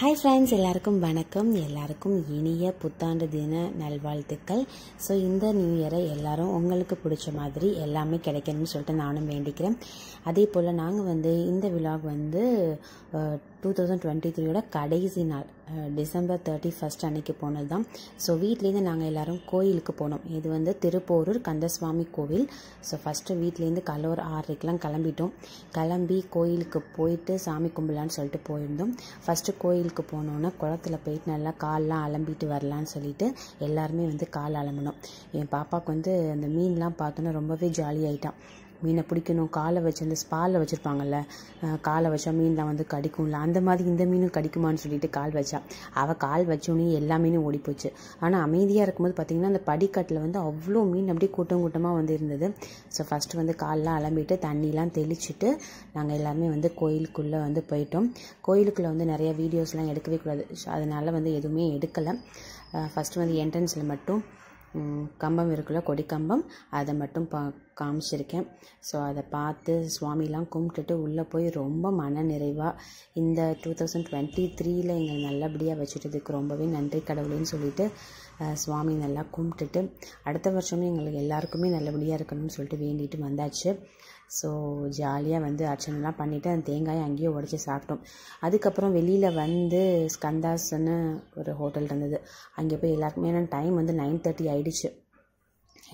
hi friends எல்லாருக்கும் வணக்கம் எல்லாருக்கும் இனிய புத்தாண்டு தின நல்வாழ்த்துக்கள் ஸோ இந்த நியூ இயரை எல்லாரும் உங்களுக்கு பிடிச்ச மாதிரி எல்லாமே கிடைக்கணும்னு சொல்லிட்டு நானும் வேண்டிக்கிறேன் அதே போல் நாங்கள் வந்து இந்த விழாக் வந்து டூ தௌசண்ட் டுவெண்ட்டி த்ரீயோட கடைசி நாள் டிசம்பர் தேர்ட்டி ஃபஸ்ட் அன்னைக்கு போனது தான் ஸோ வீட்லேருந்து நாங்கள் எல்லோரும் கோயிலுக்கு போனோம் இது வந்து திருப்போரூர் கந்தசுவாமி கோவில் ஸோ ஃபஸ்ட்டு வீட்லேருந்து கலோர் ஒரு ஆறரைக்கெலாம் கிளம்பிட்டோம் கிளம்பி கோயிலுக்கு போயிட்டு சாமி கும்பிடலான்னு சொல்லிட்டு போயிருந்தோம் ஃபஸ்ட்டு கோயிலுக்கு போனோன்னே குளத்தில் போயிட்டு நல்லா கால்லாம் அலம்பிட்டு வரலான்னு சொல்லிட்டு எல்லாருமே வந்து கால் அலம்பினோம் என் பாப்பாவுக்கு வந்து அந்த மீன்லாம் பார்த்தோன்னா ரொம்பவே ஆகிட்டான் மீனை பிடிக்கணும் காலை வச்சு அந்த ஸ்பாலில் வச்சுருப்பாங்கல்ல காலை வச்சா மீன்லாம் வந்து கடிக்கும்ல அந்த மாதிரி இந்த மீனும் கடிக்குமான்னு சொல்லிட்டு கால் வச்சா அவள் கால் வச்சோன்னே எல்லா மீனும் ஓடிப்போச்சு ஆனால் அமைதியாக இருக்கும்போது பார்த்திங்கன்னா அந்த படிக்கட்டில் வந்து அவ்வளோ மீன் அப்படியே கூட்டம் கூட்டமாக வந்து இருந்தது ஸோ ஃபஸ்ட்டு வந்து காலெலாம் அலம்பிட்டு தண்ணிலாம் தெளிச்சுட்டு நாங்கள் எல்லாருமே வந்து கோயிலுக்குள்ளே வந்து போயிட்டோம் கோயிலுக்குள்ளே வந்து நிறைய வீடியோஸ்லாம் எடுக்கவே கூடாது அதனால் வந்து எதுவுமே எடுக்கலை ஃபஸ்ட்டு வந்து என்ட்ரன்ஸில் மட்டும் கம்பம் இருக்குல்ல கொடி கம்பம் அதை மட்டும் பா காமிச்சிருக்கேன் ஸோ அதை பார்த்து சுவாமிலாம் கும்பிட்டுட்டு உள்ளே போய் ரொம்ப மன நிறைவாக இந்த டூ தௌசண்ட் டுவெண்ட்டி த்ரீயில் எங்களை நல்லபடியாக வச்சுட்டதுக்கு ரொம்பவே நன்றி கடவுளேன்னு சொல்லிட்டு சுவாமி நல்லா கும்பிட்டுட்டு அடுத்த வருஷமும் எங்களுக்கு எல்லாருக்குமே நல்லபடியாக இருக்கணும்னு சொல்லிட்டு வேண்டிட்டு வந்தாச்சு ஸோ ஜாலியாக வந்து அர்ச்சனைலாம் பண்ணிவிட்டு அந்த தேங்காயை அங்கேயே உடச்சி சாப்பிட்டோம் அதுக்கப்புறம் வெளியில் வந்து ஸ்கந்தாசன்னு ஒரு ஹோட்டல் இருந்தது அங்கே போய் எல்லாருக்குமே ஏன்னா டைம் வந்து நைன் தேர்ட்டி ஆகிடுச்சு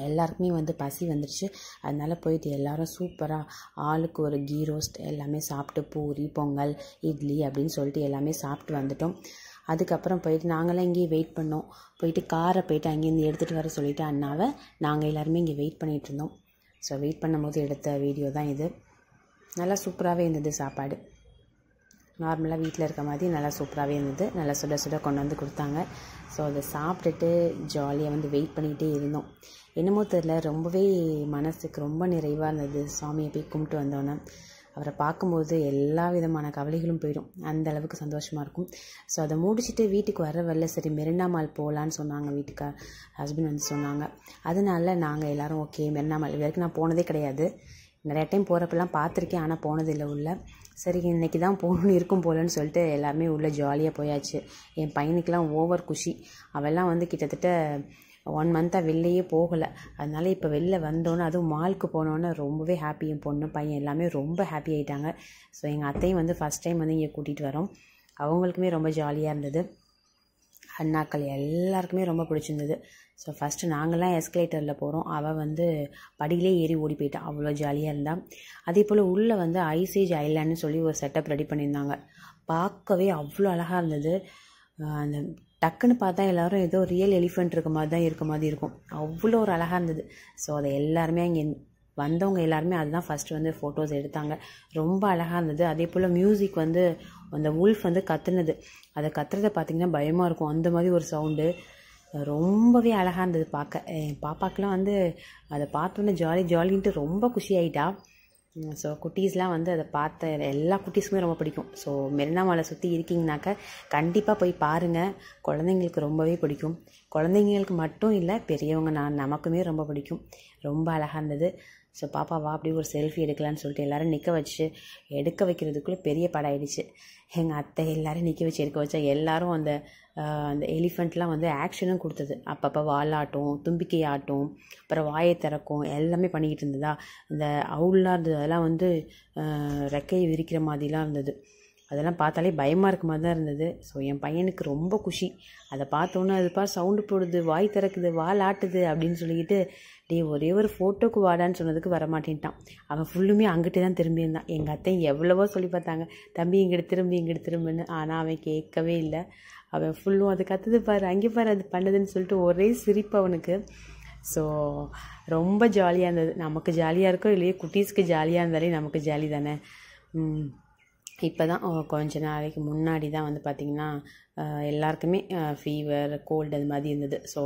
எல்லாருக்குமே வந்து பசி வந்துடுச்சு அதனால் போயிட்டு எல்லாரும் சூப்பராக ஆளுக்கு ஒரு கீ ரோஸ்ட் எல்லாமே சாப்பிட்டு பூரி பொங்கல் இட்லி அப்படின்னு சொல்லிட்டு எல்லாமே சாப்பிட்டு வந்துட்டோம் அதுக்கப்புறம் போயிட்டு நாங்களாம் இங்கேயே வெயிட் பண்ணோம் போயிட்டு காரை போயிட்டு அங்கேருந்து எடுத்துகிட்டு வர சொல்லிவிட்டு அண்ணாவை நாங்கள் எல்லாருமே இங்கே வெயிட் பண்ணிகிட்டு இருந்தோம் ஸோ வெயிட் பண்ணும்போது எடுத்த வீடியோ தான் இது நல்லா சூப்பராகவே இருந்தது சாப்பாடு நார்மலாக வீட்டில் இருக்க மாதிரி நல்லா சூப்பராகவே இருந்தது நல்லா சுட சுட கொண்டு வந்து கொடுத்தாங்க ஸோ அதை சாப்பிட்டுட்டு ஜாலியாக வந்து வெயிட் பண்ணிகிட்டே இருந்தோம் என்னமோ தெரில ரொம்பவே மனசுக்கு ரொம்ப நிறைவாக இருந்தது சாமியை போய் கும்பிட்டு வந்தோன்னே அவரை பார்க்கும்போது எல்லா விதமான கவலைகளும் போயிடும் அந்த அளவுக்கு சந்தோஷமாக இருக்கும் ஸோ அதை முடிச்சுட்டு வீட்டுக்கு வர வரல சரி மெரினா மால் போகலான்னு சொன்னாங்க வீட்டுக்கு ஹஸ்பண்ட் வந்து சொன்னாங்க அதனால நாங்கள் எல்லோரும் ஓகே மெரினாமால் இது வரைக்கும் நான் போனதே கிடையாது நிறையா டைம் போகிறப்பெல்லாம் பார்த்துருக்கேன் ஆனால் போனதில்லை உள்ள சரி இன்றைக்கி தான் போகணும்னு இருக்கும் போலன்னு சொல்லிட்டு எல்லாருமே உள்ளே ஜாலியாக போயாச்சு என் பையனுக்கெலாம் ஓவர் குஷி அவெல்லாம் வந்து கிட்டத்தட்ட ஒன் மந்த்தாக வெளிலையே போகலை அதனால் இப்போ வெளில வந்தோன்னே அதுவும் மாலுக்கு போனோன்னே ரொம்பவே ஹாப்பி என் பொண்ணு பையன் எல்லாமே ரொம்ப ஹாப்பி ஆகிட்டாங்க ஸோ எங்கள் அத்தையும் வந்து ஃபஸ்ட் டைம் வந்து இங்கே கூட்டிகிட்டு வரோம் அவங்களுக்குமே ரொம்ப ஜாலியாக இருந்தது அண்ணாக்கள் எல்லாருக்குமே ரொம்ப பிடிச்சிருந்தது ஸோ ஃபஸ்ட்டு நாங்கள்லாம் எஸ்கலேட்டரில் போகிறோம் அவள் வந்து படியிலே ஏறி ஓடி போயிட்டான் அவ்வளோ ஜாலியாக இருந்தான் அதே போல் உள்ளே வந்து ஐசேஜ் ஐலாண்டுன்னு சொல்லி ஒரு செட்டப் ரெடி பண்ணியிருந்தாங்க பார்க்கவே அவ்வளோ அழகாக இருந்தது அந்த டக்குன்னு பார்த்தா எல்லோரும் ஏதோ ரியல் எலிஃபெண்ட் இருக்க மாதிரி தான் இருக்க மாதிரி இருக்கும் அவ்வளோ ஒரு அழகாக இருந்தது ஸோ அதை எல்லாருமே அங்கே வந்தவங்க எல்லாருமே அதுதான் ஃபஸ்ட்டு வந்து ஃபோட்டோஸ் எடுத்தாங்க ரொம்ப அழகாக இருந்தது அதே போல் மியூசிக் வந்து அந்த உல்ஃப் வந்து கத்துனது அதை கத்துறத பார்த்திங்கன்னா பயமாக இருக்கும் அந்த மாதிரி ஒரு சவுண்டு ரொம்பவே அழகாக இருந்தது பார்க்க பாப்பாக்கெலாம் வந்து அதை பார்த்தோன்னே ஜாலி ஜாலின்ட்டு ரொம்ப குஷி ஆகிட்டா ஸோ குட்டீஸ்லாம் வந்து அதை பார்த்த எல்லா குட்டீஸுமே ரொம்ப பிடிக்கும் ஸோ மெரினா மாலை சுற்றி இருக்கீங்கனாக்கா கண்டிப்பாக போய் பாருங்கள் குழந்தைங்களுக்கு ரொம்பவே பிடிக்கும் குழந்தைங்களுக்கு மட்டும் இல்லை பெரியவங்க நான் நமக்குமே ரொம்ப பிடிக்கும் ரொம்ப அழகாக இருந்தது ஸோ பாப்பாவா அப்படி ஒரு செல்ஃபி எடுக்கலான்னு சொல்லிட்டு எல்லோரும் நிற்க வச்சு எடுக்க வைக்கிறதுக்குள்ளே பெரிய படம் ஆகிடுச்சு எங்கள் அத்தை எல்லோரும் நிற்க வச்சு எடுக்க வச்சா எல்லோரும் அந்த அந்த எலிஃபெண்ட்லாம் வந்து ஆக்ஷனும் கொடுத்தது அப்பப்போ வாலாட்டும் தும்பிக்கை ஆட்டும் அப்புறம் வாயை திறக்கும் எல்லாமே பண்ணிக்கிட்டு இருந்ததா இந்த அவுல்லாம் இருந்தது அதெல்லாம் வந்து ரெக்கையை விரிக்கிற மாதிரிலாம் இருந்தது அதெல்லாம் பார்த்தாலே பயமாக இருக்க மாதிரி தான் இருந்தது ஸோ என் பையனுக்கு ரொம்ப குஷி அதை பார்த்தோன்னே அதுப்பா சவுண்டு போடுது வாய் திறக்குது வால் ஆட்டுது அப்படின்னு சொல்லிக்கிட்டு டே ஒரே ஒரு ஃபோட்டோக்கு வாடான்னு சொன்னதுக்கு வரமாட்டேன்ட்டான் அவன் ஃபுல்லுமே அங்கிட்டே தான் திரும்பியிருந்தான் எங்கள் அத்தை எவ்வளவோ சொல்லி பார்த்தாங்க தம்பி இங்கிட்டு திரும்பி இங்கிட்டு திரும்புன்னு ஆனால் அவன் கேட்கவே இல்லை அவன் ஃபுல்லும் அது கற்றுது பாரு அங்கே பாரு அது பண்ணுதுன்னு சொல்லிட்டு ஒரே சிரிப்பு அவனுக்கு ஸோ ரொம்ப ஜாலியாக இருந்தது நமக்கு ஜாலியாக இருக்கோ இல்லையோ குட்டீஸ்க்கு ஜாலியாக இருந்தாலே நமக்கு ஜாலி தானே இப்போ தான் கொஞ்ச நாளைக்கு முன்னாடி தான் வந்து பார்த்திங்கன்னா எல்லாருக்குமே ஃபீவர் கோல்டு அது மாதிரி இருந்தது ஸோ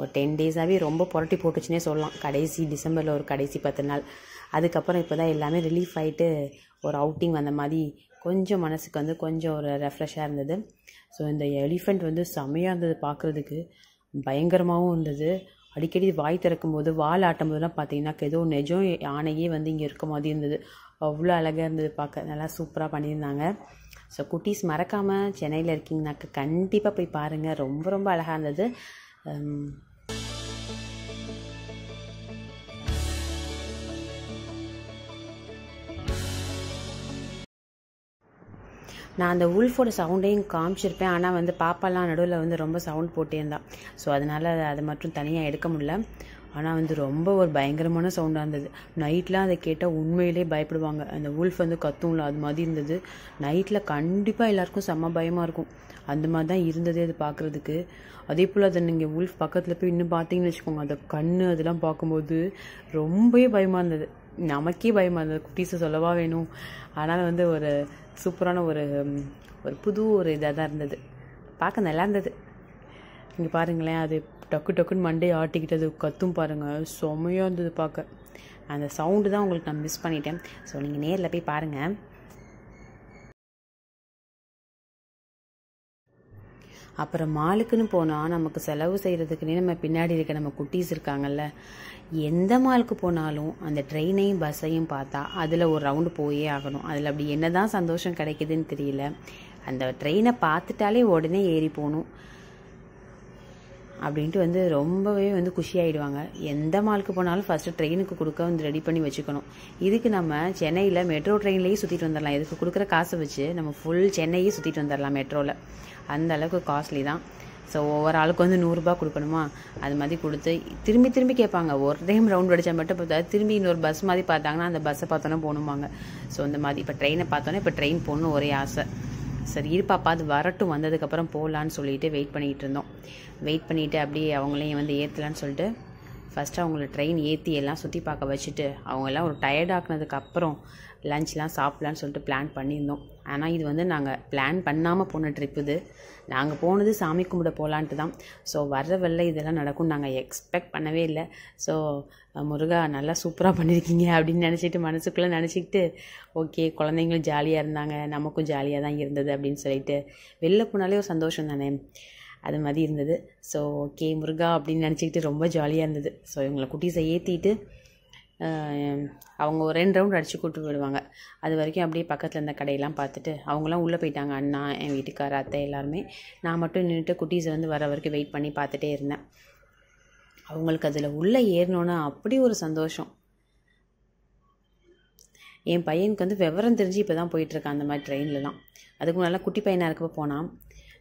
ஒரு டென் டேஸாகவே ரொம்ப புரட்டி போட்டுச்சுனே சொல்லலாம் கடைசி டிசம்பரில் ஒரு கடைசி பத்து நாள் அதுக்கப்புறம் இப்போ தான் எல்லாமே ரிலீஃப் ஆகிட்டு ஒரு அவுட்டிங் அந்த மாதிரி கொஞ்சம் மனதுக்கு வந்து கொஞ்சம் ஒரு ரெஃப்ரெஷ்ஷாக இருந்தது ஸோ இந்த எலிஃபெண்ட் வந்து செமையாக இருந்தது பார்க்குறதுக்கு பயங்கரமாகவும் இருந்தது அடிக்கடி வாய் திறக்கும் போது வால் ஆட்டும் போதெல்லாம் பார்த்தீங்கன்னா ஏதோ நெஜம் யானையே வந்து இங்கே இருக்க மாதிரி இருந்தது அவ்வளோ அழகாக இருந்தது பார்க்க நல்லா சூப்பராக பண்ணியிருந்தாங்க ஸோ குட்டீஸ் மறக்காமல் சென்னையில் இருக்கீங்கன்னாக்க கண்டிப்பாக போய் பாருங்கள் ரொம்ப ரொம்ப அழகாக இருந்தது நான் அந்த உல்ஃபோட சவுண்டையும் காமிச்சிருப்பேன் ஆனால் வந்து பாப்பாலாம் நடுவில் வந்து ரொம்ப சவுண்ட் போட்டே இருந்தான் ஸோ அதனால் அதை மட்டும் தனியாக எடுக்க முடில ஆனால் வந்து ரொம்ப ஒரு பயங்கரமான சவுண்டாக இருந்தது நைட்லாம் அதை கேட்டால் உண்மையிலே பயப்படுவாங்க அந்த உல்ஃப் வந்து கத்தும்ல அது மாதிரி இருந்தது நைட்டில் கண்டிப்பாக எல்லாருக்கும் செம்ம பயமாக இருக்கும் அந்த மாதிரி தான் இருந்ததே அது பார்க்குறதுக்கு அதே போல் அதை நீங்கள் உல்ஃப் பக்கத்தில் போய் இன்னும் பார்த்தீங்கன்னு வச்சுக்கோங்க அந்த கண் அதெல்லாம் பார்க்கும்போது ரொம்பவே பயமாக இருந்தது நமக்கே பயமாக இருந்தது குட்டீஸை சொல்லவா வேணும் ஆனால் வந்து ஒரு சூப்பரான ஒரு ஒரு புது ஒரு இதாக தான் இருந்தது பார்க்க நல்லா இருந்தது இங்கே பாருங்களேன் அது டக்கு டக்குன்னு மண்டே ஆட்டிக்கிட்டு அது கத்தும் பாருங்கள் செம்மையாக இருந்தது பார்க்க அந்த சவுண்டு தான் உங்களுக்கு நான் மிஸ் பண்ணிட்டேன் ஸோ நீங்கள் நேரில் போய் பாருங்கள் அப்புறம் மாலுக்குன்னு போனால் நமக்கு செலவு செய்கிறதுக்குன்னே நம்ம பின்னாடி இருக்க நம்ம குட்டீஸ் இருக்காங்கல்ல எந்த மாலுக்கு போனாலும் அந்த ட்ரெயினையும் பஸ்ஸையும் பார்த்தா அதில் ஒரு ரவுண்டு போயே ஆகணும் அதில் அப்படி என்ன தான் சந்தோஷம் கிடைக்குதுன்னு தெரியல அந்த ட்ரெயினை பார்த்துட்டாலே உடனே ஏறி போகணும் அப்படின்ட்டு வந்து ரொம்பவே வந்து குஷியாயிடுவாங்க எந்த மாலுக்கு போனாலும் ஃபஸ்ட்டு ட்ரெயினுக்கு கொடுக்க வந்து ரெடி பண்ணி வச்சுக்கணும் இதுக்கு நம்ம சென்னையில் மெட்ரோ ட்ரெயின்லேயே சுற்றிட்டு வந்துடலாம் இதுக்கு கொடுக்குற காசை வச்சு நம்ம ஃபுல் சென்னையே சுற்றிட்டு வந்துடலாம் மெட்ரோவில் அந்த அளவுக்கு காஸ்ட்லி தான் ஸோ ஒவ்வொரு ஆளுக்கு வந்து நூறுரூபா கொடுக்கணுமா அது மாதிரி கொடுத்து திரும்பி திரும்பி கேட்பாங்க ஒரு டைம் ரவுண்ட் அடித்தா மட்டும் பார்த்தா திரும்பி இன்னொரு பஸ் மாதிரி பார்த்தாங்கன்னா அந்த பஸ்ஸை பார்த்தோன்னே போகணுமாங்க ஸோ இந்த மாதிரி இப்போ ட்ரெயினை பார்த்தோன்னே இப்போ ட்ரெயின் போகணும்னு ஒரே ஆசை சரி இருப்பாப்பா அது வரட்டும் வந்ததுக்கப்புறம் போகலான்னு சொல்லிட்டு வெயிட் பண்ணிகிட்டு இருந்தோம் வெயிட் பண்ணிவிட்டு அப்படியே அவங்களையும் வந்து ஏற்றலான்னு சொல்லிட்டு ஃபஸ்ட்டு அவங்கள ட்ரெயின் ஏற்றி எல்லாம் சுற்றி பார்க்க வச்சுட்டு அவங்கெல்லாம் ஒரு டயர்ட் ஆக்குனதுக்கப்புறம் லஞ்ச்லாம் சாப்பிட்லான்னு சொல்லிட்டு பிளான் பண்ணியிருந்தோம் ஆனால் இது வந்து நாங்கள் பிளான் பண்ணாமல் போன ட்ரிப் இது நாங்கள் போனது சாமி கும்பிட போகலான்ட்டு தான் ஸோ வர்ற வெளில இதெல்லாம் நடக்கும் நாங்கள் எக்ஸ்பெக்ட் பண்ணவே இல்லை ஸோ முருகா நல்லா சூப்பராக பண்ணியிருக்கீங்க அப்படின்னு நினச்சிட்டு மனசுக்குள்ளே நினச்சிக்கிட்டு ஓகே குழந்தைங்களும் ஜாலியாக இருந்தாங்க நமக்கும் ஜாலியாக தான் இருந்தது அப்படின்னு சொல்லிட்டு வெளில போனாலே ஒரு சந்தோஷம் தானே அது மாதிரி இருந்தது ஸோ கே முருகா அப்படின்னு நினச்சிக்கிட்டு ரொம்ப ஜாலியாக இருந்தது ஸோ இவங்களை குட்டீஸை ஏற்றிட்டு அவங்க ஒரு ரெண்டு ரவுண்ட் அடித்து கூப்பிட்டு போயிடுவாங்க அது வரைக்கும் அப்படியே பக்கத்தில் இருந்த கடையெல்லாம் பார்த்துட்டு அவங்களாம் உள்ளே போயிட்டாங்க அண்ணா என் வீட்டுக்கார அத்தை எல்லாருமே நான் மட்டும் நின்றுட்டு குட்டீஸை வந்து வர வரைக்கும் வெயிட் பண்ணி பார்த்துட்டே இருந்தேன் அவங்களுக்கு அதில் உள்ளே ஏறினோன்னா அப்படி ஒரு சந்தோஷம் என் பையனுக்கு வந்து விவரம் தெரிஞ்சு இப்போ தான் போயிட்டுருக்கேன் அந்த மாதிரி ட்ரெயின்லலாம் அதுக்கு முன்னாலாம் குட்டி பையனாக இருக்கப்போ போனான்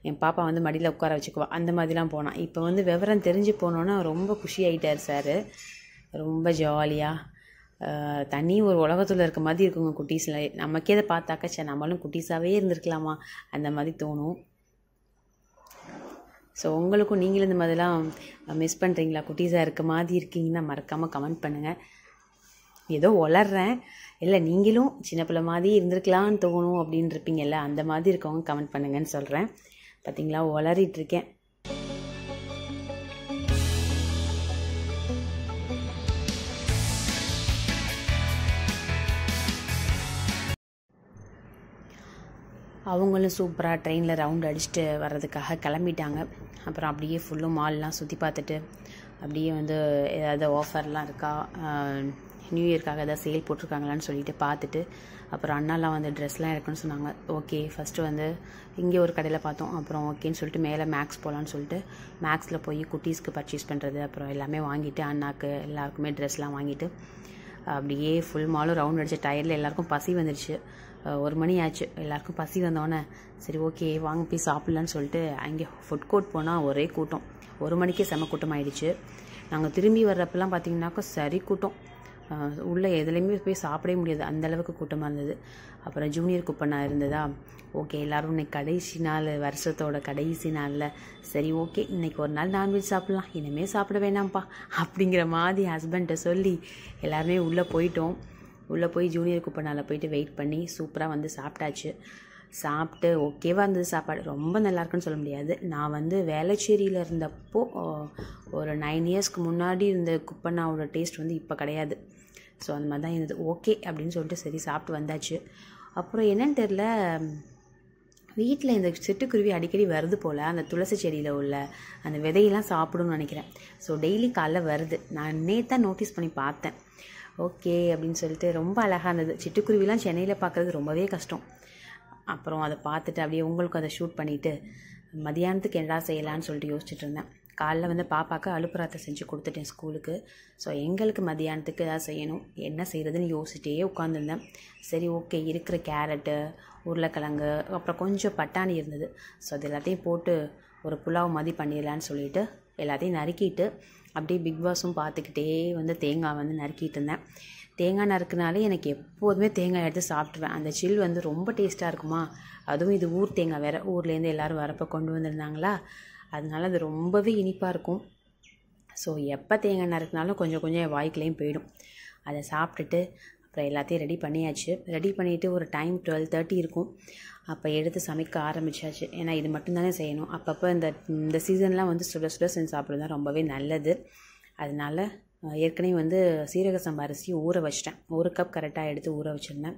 என் பாப்பா வந்து மடியில் உட்கார வச்சுக்குவா அந்த மாதிரிலாம் போனான் இப்போ வந்து விவரம் தெரிஞ்சு போனோன்னா ரொம்ப குஷி ஆகிட்டார் சார் ரொம்ப ஜாலியாக தனி ஒரு உலகத்தில் இருக்க மாதிரி இருக்குங்க குட்டீஸில் நமக்கே அதை பார்த்தாக்கா சே நம்மளும் குட்டீஸாகவே இருந்திருக்கலாமா அந்த மாதிரி தோணும் ஸோ உங்களுக்கும் நீங்களும் இந்த மாதிரிலாம் மிஸ் பண்ணுறீங்களா குட்டீஸாக இருக்க மாதிரி இருக்கீங்கன்னா மறக்காமல் கமெண்ட் பண்ணுங்கள் ஏதோ வளர்றேன் இல்லை நீங்களும் சின்ன பிள்ளை மாதிரி இருந்திருக்கலான்னு தோணும் அப்படின்னு இருப்பீங்கல்ல அந்த மாதிரி இருக்கவங்க கமெண்ட் பண்ணுங்கன்னு சொல்கிறேன் பார்த்திங்களா இருக்கேன் அவங்களும் சூப்பராக ட்ரெயினில் ரவுண்ட் அடிச்சுட்டு வர்றதுக்காக கிளம்பிட்டாங்க அப்புறம் அப்படியே ஃபுல்லும் மால்லாம் சுற்றி பார்த்துட்டு அப்படியே வந்து ஏதாவது ஆஃபர்லாம் இருக்கா நியூ இயர்க்காக ஏதாவது சேல் போட்டிருக்காங்களான்னு சொல்லிட்டு பார்த்துட்டு அப்புறம் அண்ணாலாம் வந்து ட்ரெஸ்லாம் இருக்குன்னு சொன்னாங்க ஓகே ஃபஸ்ட்டு வந்து இங்கே ஒரு கடையில் பார்த்தோம் அப்புறம் ஓகேன்னு சொல்லிட்டு மேலே மேக்ஸ் போகலான்னு சொல்லிட்டு மேக்ஸில் போய் குட்டீஸ்க்கு பர்ச்சேஸ் பண்ணுறது அப்புறம் எல்லாமே வாங்கிட்டு அண்ணாக்கு எல்லாருக்குமே ட்ரெஸ்லாம் வாங்கிட்டு அப்படியே ஃபுல் மாலும் ரவுண்ட் அடிச்சு டயரில் எல்லாருக்கும் பசி வந்துடுச்சு ஒரு மணி ஆச்சு எல்லாருக்கும் பசி வந்தோடனே சரி ஓகே வாங்க போய் சாப்பிட்லான்னு சொல்லிட்டு அங்கே ஃபுட் கோர்ட் போனால் ஒரே கூட்டம் ஒரு மணிக்கே செம கூட்டம் ஆகிடுச்சு நாங்கள் திரும்பி வர்றப்பெல்லாம் பார்த்தீங்கன்னாக்கா சரி கூட்டம் உள்ளே எதுலேயுமே போய் சாப்பிடவே முடியாது அந்த அளவுக்கு கூட்டமாக இருந்தது அப்புறம் ஜூனியர் குப்பனாக இருந்ததா ஓகே எல்லோரும் இன்னைக்கு கடைசி நாள் வருஷத்தோட கடைசி நாளில் சரி ஓகே இன்றைக்கி ஒரு நாள் நான்வெஜ் சாப்பிட்லாம் இனிமேல் சாப்பிட வேணாம்ப்பா அப்படிங்கிற மாதிரி ஹஸ்பண்ட்டை சொல்லி எல்லாருமே உள்ளே போயிட்டோம் உள்ளே போய் ஜூனியர் குப்பனால் போயிட்டு வெயிட் பண்ணி சூப்பராக வந்து சாப்பிட்டாச்சு சாப்பிட்டு ஓகேவாக இருந்தது சாப்பாடு ரொம்ப நல்லாயிருக்குன்னு சொல்ல முடியாது நான் வந்து வேளச்சேரியில் இருந்தப்போ ஒரு நைன் இயர்ஸ்க்கு முன்னாடி இருந்த குப்பண்ணாவோட டேஸ்ட் வந்து இப்போ கிடையாது ஸோ அந்த மாதிரி தான் இருந்தது ஓகே அப்படின்னு சொல்லிட்டு சரி சாப்பிட்டு வந்தாச்சு அப்புறம் என்னன்னு தெரில வீட்டில் இந்த சிட்டுக்குருவி அடிக்கடி வருது போல் அந்த துளசி செடியில் உள்ள அந்த விதையெல்லாம் சாப்பிடும்னு நினைக்கிறேன் ஸோ டெய்லி காலைல வருது நான் நேத்தான் நோட்டீஸ் பண்ணி பார்த்தேன் ஓகே அப்படின்னு சொல்லிட்டு ரொம்ப அழகாக இருந்தது சிட்டுக்குருவிலாம் சென்னையில் பார்க்குறது ரொம்பவே கஷ்டம் அப்புறம் அதை பார்த்துட்டு அப்படியே உங்களுக்கும் அதை ஷூட் பண்ணிவிட்டு மதியானத்துக்கு என்னடா செய்யலான்னு சொல்லிட்டு யோசிச்சுட்டு இருந்தேன் காலைல வந்து பாப்பாவுக்கு அழுப்புறத்தை செஞ்சு கொடுத்துட்டேன் ஸ்கூலுக்கு ஸோ எங்களுக்கு மதியானத்துக்கு ஏதாவது செய்யணும் என்ன செய்கிறதுன்னு யோசிச்சிட்டே உட்காந்துருந்தேன் சரி ஓகே இருக்கிற கேரட்டு உருளைக்கிழங்கு அப்புறம் கொஞ்சம் பட்டாணி இருந்தது ஸோ அது எல்லாத்தையும் போட்டு ஒரு புலாவ் மாதிரி பண்ணிடலான்னு சொல்லிவிட்டு எல்லாத்தையும் நறுக்கிட்டு அப்படியே பிக் பாஸும் பார்த்துக்கிட்டே வந்து தேங்காய் வந்து நறுக்கிட்டு இருந்தேன் தேங்காய் நறுக்குனாலே எனக்கு எப்போதுமே தேங்காய் எடுத்து சாப்பிட்ருவேன் அந்த சில் வந்து ரொம்ப டேஸ்ட்டாக இருக்குமா அதுவும் இது ஊர் தேங்காய் வேறு ஊர்லேருந்து எல்லோரும் வரப்போ கொண்டு வந்திருந்தாங்களா அதனால அது ரொம்பவே இனிப்பாக இருக்கும் ஸோ எப்போ தேங்காய் நறுக்குனாலும் கொஞ்சம் கொஞ்சம் என் வாய்க்குலேயும் போயிடும் அதை சாப்பிட்டுட்டு அப்புறம் எல்லாத்தையும் ரெடி பண்ணியாச்சு ரெடி பண்ணிவிட்டு ஒரு டைம் டுவெல் தேர்ட்டி இருக்கும் அப்போ எடுத்து சமைக்க ஆரம்பித்தாச்சு ஏன்னா இது மட்டும்தானே செய்யணும் அப்பப்போ இந்த இந்த சீசன்லாம் வந்து சுட சுட செஞ்சு சாப்பிடுறது தான் ரொம்பவே நல்லது அதனால் ஏற்கனவே வந்து சீரக சம்பா அரிசி ஊற வச்சிட்டேன் ஒரு கப் கரெக்டாக எடுத்து ஊற வச்சுருந்தேன்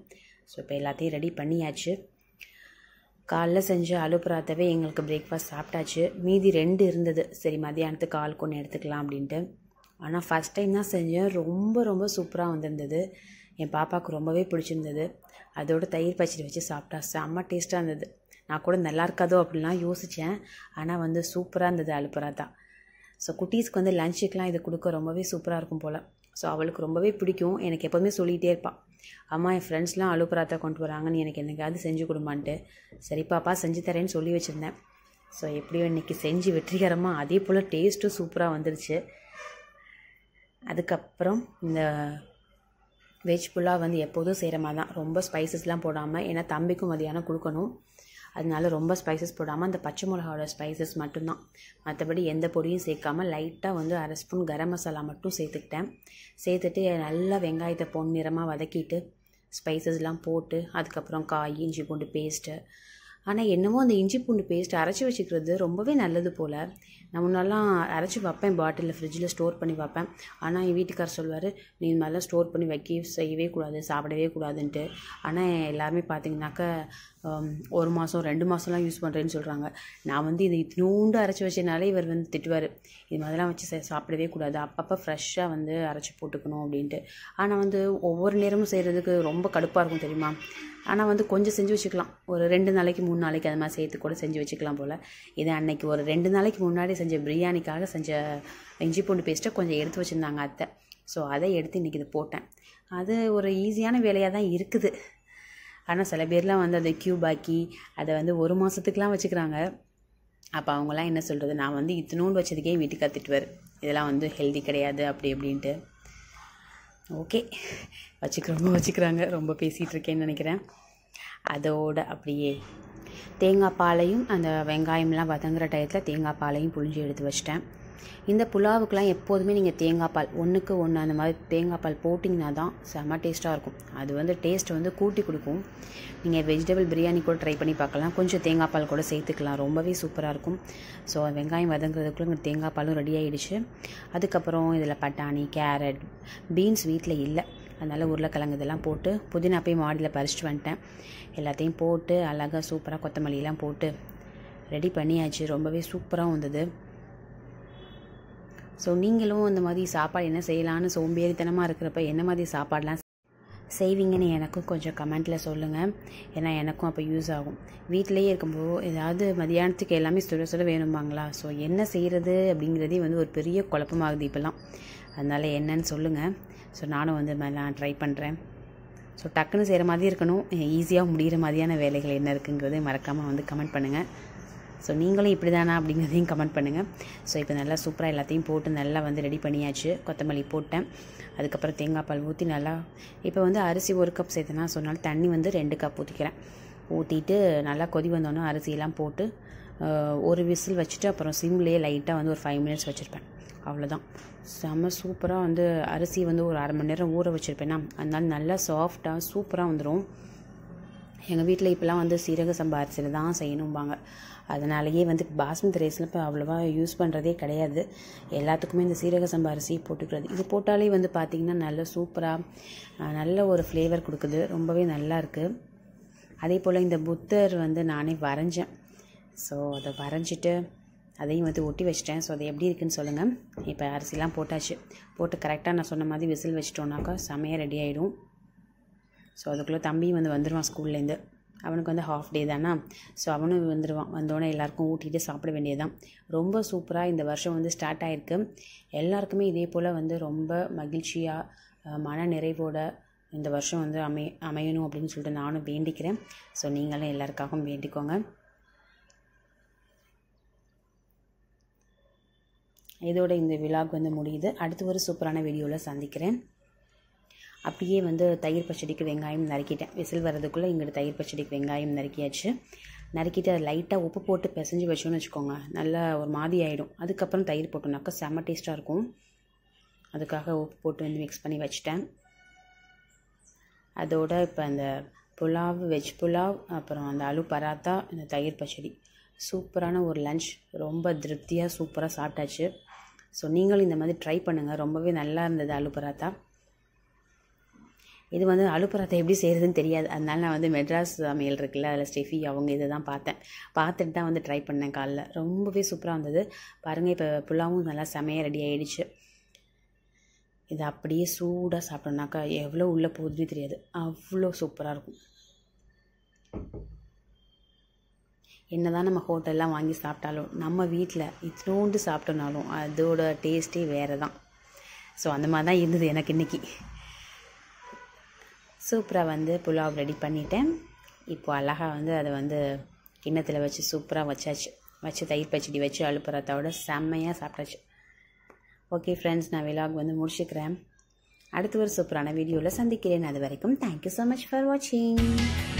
ஸோ இப்போ எல்லாத்தையும் ரெடி பண்ணியாச்சு காலைல செஞ்ச அலு பராத்தாவே எங்களுக்கு பிரேக்ஃபாஸ்ட் சாப்பிட்டாச்சு மீதி ரெண்டு இருந்தது சரி மதியானத்துக்கு கால் கொண்டு எடுத்துக்கலாம் அப்படின்ட்டு ஆனால் ஃபஸ்ட் டைம் தான் செஞ்சேன் ரொம்ப ரொம்ப சூப்பராக வந்திருந்தது என் பாப்பாவுக்கு ரொம்பவே பிடிச்சிருந்தது அதோட தயிர் பச்சடி வச்சு சாப்பிட்டா செம்ம டேஸ்ட்டாக இருந்தது நான் கூட நல்லா இருக்காதோ அப்படிலாம் யோசித்தேன் ஆனால் வந்து சூப்பராக இருந்தது ஆலு தான் ஸோ குட்டீஸ்க்கு வந்து லஞ்சுக்கெலாம் இது கொடுக்க ரொம்பவே சூப்பராக இருக்கும் போல் ஸோ அவளுக்கு ரொம்பவே பிடிக்கும் எனக்கு எப்போவுமே சொல்லிகிட்டே இருப்பாள் அம்மா என் ஃப்ரெண்ட்ஸ்லாம் ஆலு கொண்டு வராங்கன்னு எனக்கு என்னைக்காவது செஞ்சு கொடுமான்ட்டு சரி பாப்பா செஞ்சு தரேன்னு சொல்லி வச்சுருந்தேன் ஸோ எப்படியும் இன்றைக்கி செஞ்சு வெற்றிகரமாக அதே போல் டேஸ்ட்டும் சூப்பராக வந்துருச்சு அதுக்கப்புறம் இந்த வெஜ் புலாவ் வந்து எப்போதும் செய்கிற மாதிரி தான் ரொம்ப ஸ்பைசஸ்லாம் போடாமல் ஏன்னா தம்பிக்கும் மதியானம் கொடுக்கணும் அதனால ரொம்ப ஸ்பைசஸ் போடாமல் அந்த பச்சை மிளகாவோட ஸ்பைசஸ் மட்டும்தான் மற்றபடி எந்த பொடியும் சேர்க்காமல் லைட்டாக வந்து அரை ஸ்பூன் கரம் மசாலா மட்டும் சேர்த்துக்கிட்டேன் சேர்த்துட்டு நல்லா வெங்காயத்தை பொன்னிறமாக வதக்கிட்டு ஸ்பைசஸ்லாம் போட்டு அதுக்கப்புறம் காய் இஞ்சி பூண்டு பேஸ்ட்டு ஆனால் என்னமோ அந்த இஞ்சி பூண்டு பேஸ்ட் அரைச்சி வச்சுக்கிறது ரொம்பவே நல்லது போல் நான் முன்னெல்லாம் அரைச்சி வைப்பேன் பாட்டிலில் ஃப்ரிட்ஜில் ஸ்டோர் பண்ணி வைப்பேன் ஆனால் என் வீட்டுக்கார் சொல்வார் நீ மாதிரிலாம் ஸ்டோர் பண்ணி வைக்க செய்யவே கூடாது சாப்பிடவே கூடாதுன்ட்டு ஆனால் எல்லாருமே பார்த்தீங்கன்னாக்கா ஒரு மாதம் ரெண்டு மாதம்லாம் யூஸ் பண்ணுறேன்னு சொல்கிறாங்க நான் வந்து இது இத்தினோண்டு அரைச்சி வச்சனாலே இவர் வந்து திட்டுவார் இது மாதிரிலாம் வச்சு சாப்பிடவே கூடாது அப்பப்போ ஃப்ரெஷ்ஷாக வந்து அரைச்சி போட்டுக்கணும் அப்படின்ட்டு ஆனால் வந்து ஒவ்வொரு நேரமும் செய்கிறதுக்கு ரொம்ப கடுப்பாக இருக்கும் தெரியுமா ஆனால் வந்து கொஞ்சம் செஞ்சு வச்சுக்கலாம் ஒரு ரெண்டு நாளைக்கு மூணு நாளைக்கு அது மாதிரி சேர்த்து கூட செஞ்சு வச்சுக்கலாம் போல் இதை அன்னைக்கு ஒரு ரெண்டு நாளைக்கு முன்னாடி செஞ்ச பிரியாணிக்காக செஞ்ச இஞ்சி பூண்டு பேஸ்ட்டை கொஞ்சம் எடுத்து வச்சுருந்தாங்க அத்தை ஸோ அதை எடுத்து இன்றைக்கி இது போட்டேன் அது ஒரு ஈஸியான வேலையாக தான் இருக்குது ஆனால் சில பேர்லாம் வந்து அதை க்யூப் ஆக்கி அதை வந்து ஒரு மாதத்துக்குலாம் வச்சுக்கிறாங்க அப்போ அவங்களாம் என்ன சொல்கிறது நான் வந்து இத்தினோண்டு வச்சதுக்கே வீட்டுக்கு கற்றுட்டு இதெல்லாம் வந்து ஹெல்தி கிடையாது அப்படி அப்படின்ட்டு ஓகே வச்சுக்கிறவங்க வச்சுக்கிறாங்க ரொம்ப பேசிகிட்டு இருக்கேன்னு நினைக்கிறேன் அதோட அப்படியே தேங்காய் பாலையும் அந்த வெங்காயம்லாம் வதங்குற டயத்தில் தேங்காய் பாலையும் புழிஞ்சு எடுத்து வச்சிட்டேன் இந்த புலாவுக்கெலாம் எப்போதுமே நீங்கள் தேங்காய் பால் ஒன்றுக்கு ஒன்று அந்த மாதிரி தேங்காய் பால் போட்டிங்கன்னா தான் செம்ம டேஸ்ட்டாக இருக்கும் அது வந்து டேஸ்ட்டு வந்து கூட்டி கொடுக்கும் நீங்கள் வெஜிடபிள் பிரியாணி கூட ட்ரை பண்ணி பார்க்கலாம் கொஞ்சம் தேங்காய் பால் கூட சேர்த்துக்கலாம் ரொம்பவே சூப்பராக இருக்கும் ஸோ வெங்காயம் வதங்குறதுக்குள்ளே தேங்காய் பாலும் ரெடி ஆகிடுச்சு அதுக்கப்புறம் இதில் பட்டாணி கேரட் பீன்ஸ் வீட்டில் இல்லை அதனால் உருளைக்கிழங்கு இதெல்லாம் போட்டு புதினா போய் மாடியில் பறிச்சிட்டு வந்துட்டேன் எல்லாத்தையும் போட்டு அழகாக சூப்பராக கொத்தமல்லியெலாம் போட்டு ரெடி பண்ணியாச்சு ரொம்பவே சூப்பராக வந்தது ஸோ நீங்களும் இந்த மாதிரி சாப்பாடு என்ன செய்யலான்னு சோம்பேறித்தனமாக இருக்கிறப்ப என்ன மாதிரி சாப்பாடெலாம் செய்வீங்கன்னு எனக்கும் கொஞ்சம் கமெண்ட்டில் சொல்லுங்கள் ஏன்னா எனக்கும் அப்போ யூஸ் ஆகும் வீட்டிலையே இருக்கும்போது ஏதாவது மதியானத்துக்கு எல்லாமே சுட சுட வேணுமாங்களா ஸோ என்ன செய்கிறது அப்படிங்கிறதே வந்து ஒரு பெரிய குழப்பமாகுது இப்போல்லாம் அதனால் என்னன்னு சொல்லுங்கள் ஸோ நானும் வந்து நான் ட்ரை பண்ணுறேன் ஸோ டக்குன்னு செய்கிற மாதிரி இருக்கணும் ஈஸியாக முடிகிற மாதிரியான வேலைகள் என்ன இருக்குங்கிறது மறக்காமல் வந்து கமெண்ட் பண்ணுங்கள் ஸோ நீங்களும் இப்படி தானா அப்படிங்கிறதையும் கமெண்ட் பண்ணுங்கள் ஸோ இப்போ நல்லா சூப்பராக எல்லாத்தையும் போட்டு நல்லா வந்து ரெடி பண்ணியாச்சு கொத்தமல்லி போட்டேன் அதுக்கப்புறம் தேங்காய் பால் ஊற்றி நல்லா இப்போ வந்து அரிசி ஒரு கப் சேர்த்தனா சொன்னாலும் தண்ணி வந்து ரெண்டு கப் ஊற்றிக்கிறேன் ஊற்றிட்டு நல்லா கொதி வந்தோன்னே அரிசியெல்லாம் போட்டு ஒரு விசில் வச்சுட்டு அப்புறம் சிம்லேயே லைட்டாக வந்து ஒரு ஃபைவ் மினிட்ஸ் வச்சுருப்பேன் அவ்வளோதான் செம்ம சூப்பராக வந்து அரிசி வந்து ஒரு அரை மணி நேரம் ஊற வச்சுருப்பேன்னா அதனால் நல்லா சாஃப்டாக சூப்பராக வந்துடும் எங்கள் வீட்டில் இப்போலாம் வந்து சீரக சம்பா அரிசியில் தான் செய்யணும்பாங்க அதனாலேயே வந்து பாஸ்மதி ரைஸில் இப்போ அவ்வளோவா யூஸ் பண்ணுறதே கிடையாது எல்லாத்துக்குமே இந்த சீரக சம்பா அரிசி போட்டுக்கிறது இது போட்டாலே வந்து பார்த்திங்கன்னா நல்ல சூப்பராக நல்ல ஒரு ஃப்ளேவர் கொடுக்குது ரொம்பவே நல்லா இருக்குது அதே போல் இந்த புத்தர் வந்து நானே வரைஞ்சேன் ஸோ அதை வரைஞ்சிட்டு அதையும் வந்து ஒட்டி வச்சிட்டேன் ஸோ அது எப்படி இருக்குதுன்னு சொல்லுங்கள் இப்போ அரிசிலாம் போட்டாச்சு போட்டு கரெக்டாக நான் சொன்ன மாதிரி விசில் வச்சிட்டோன்னாக்கா சமையல் ரெடி ஆகிடும் ஸோ அதுக்குள்ளே தம்பியும் வந்து வந்துடுவான் ஸ்கூல்லேருந்து அவனுக்கு வந்து ஹாஃப் டே தானா ஸோ அவனும் வந்துடுவான் வந்தோடனே எல்லாருக்கும் ஊட்டிகிட்டு சாப்பிட வேண்டியதான் ரொம்ப சூப்பராக இந்த வருஷம் வந்து ஸ்டார்ட் ஆகிருக்கு எல்லாருக்குமே இதே போல் வந்து ரொம்ப மகிழ்ச்சியாக மன நிறைவோட இந்த வருஷம் வந்து அமை அமையணும் அப்படின்னு சொல்லிட்டு நானும் வேண்டிக்கிறேன் ஸோ நீங்களும் எல்லாருக்காகவும் வேண்டிக்கோங்க இதோட இந்த விழாவுக்கு வந்து முடியுது அடுத்து ஒரு சூப்பரான வீடியோவில் சந்திக்கிறேன் அப்படியே வந்து தயிர் பச்சடிக்கு வெங்காயம் நறுக்கிட்டேன் விசில் வர்றதுக்குள்ளே இங்கிட்ட தயிர் பச்சடிக்கு வெங்காயம் நறுக்கியாச்சு நறுக்கிட்டு அதை லைட்டாக உப்பு போட்டு பிசைஞ்சு வச்சோன்னு வச்சுக்கோங்க நல்லா ஒரு மாதிரி ஆகிடும் அதுக்கப்புறம் தயிர் போட்டோம்னாக்கா செம்ம டேஸ்ட்டாக இருக்கும் அதுக்காக உப்பு போட்டு வந்து மிக்ஸ் பண்ணி வச்சுட்டேன் அதோட இப்போ அந்த புலாவ் வெஜ் புலாவ் அப்புறம் அந்த அலு பராத்தா இந்த தயிர் பச்சடி சூப்பரான ஒரு லன்ச் ரொம்ப திருப்தியாக சூப்பராக சாப்பிட்டாச்சு ஸோ நீங்களும் இந்த மாதிரி ட்ரை பண்ணுங்கள் ரொம்பவே நல்லா இருந்தது அலு பராத்தா இது வந்து ஆலு பராத்தா எப்படி செய்கிறதுன்னு தெரியாது அதனால நான் வந்து மெட்ராஸ் சமையல் இருக்குல்ல அதில் ஸ்டெஃபி அவங்க இதை தான் பார்த்தேன் பார்த்துட்டு தான் வந்து ட்ரை பண்ணேன் காலைல ரொம்பவே சூப்பராக வந்தது பாருங்கள் இப்போ புல்லாவும் நல்லா செமையாக ரெடி ஆகிடுச்சு இதை அப்படியே சூடாக சாப்பிட்டோம்னாக்கா எவ்வளோ உள்ளே போகுதுன்னு தெரியாது அவ்வளோ சூப்பராக இருக்கும் என்ன தான் நம்ம ஹோட்டல்லாம் வாங்கி சாப்பிட்டாலும் நம்ம வீட்டில் இத்தினோண்டு சாப்பிட்டோம்னாலும் அதோட டேஸ்ட்டே வேறு தான் ஸோ அந்த மாதிரி தான் இருந்தது எனக்கு இன்றைக்கி சூப்பராக வந்து புலாவ் ரெடி பண்ணிட்டேன் இப்போது அழகாக வந்து அதை வந்து கிண்ணத்தில் வச்சு சூப்பராக வச்சாச்சு வச்சு தயிர் பச்சடி வச்சு அழுப்புறத்தோட செம்மையாக சாப்பிட்டாச்சு ஓகே ஃப்ரெண்ட்ஸ் நான் விலாக் வந்து முடிச்சுக்கிறேன் அடுத்து ஒரு சூப்பரான வீடியோவில் சந்திக்கிறேன் அது வரைக்கும் தேங்க்யூ ஸோ மச் ஃபார் வாட்சிங்